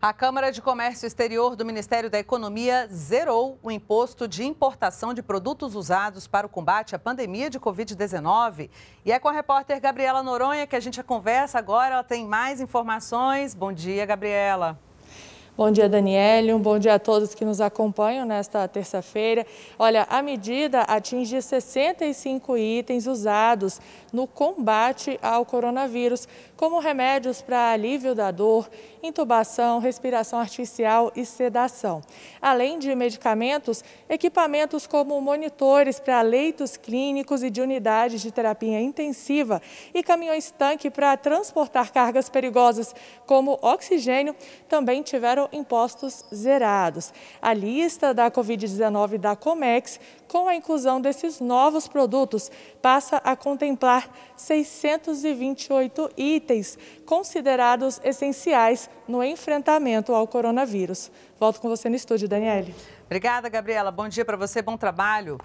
A Câmara de Comércio Exterior do Ministério da Economia zerou o imposto de importação de produtos usados para o combate à pandemia de Covid-19. E é com a repórter Gabriela Noronha que a gente conversa agora. Ela tem mais informações. Bom dia, Gabriela. Bom dia, Daniele. Um bom dia a todos que nos acompanham nesta terça-feira. Olha, a medida atinge 65 itens usados no combate ao coronavírus, como remédios para alívio da dor, intubação, respiração artificial e sedação. Além de medicamentos, equipamentos como monitores para leitos clínicos e de unidades de terapia intensiva e caminhões-tanque para transportar cargas perigosas, como oxigênio, também tiveram impostos zerados. A lista da Covid-19 da Comex, com a inclusão desses novos produtos, passa a contemplar 628 itens considerados essenciais no enfrentamento ao coronavírus. Volto com você no estúdio, Daniele. Obrigada, Gabriela. Bom dia para você, bom trabalho.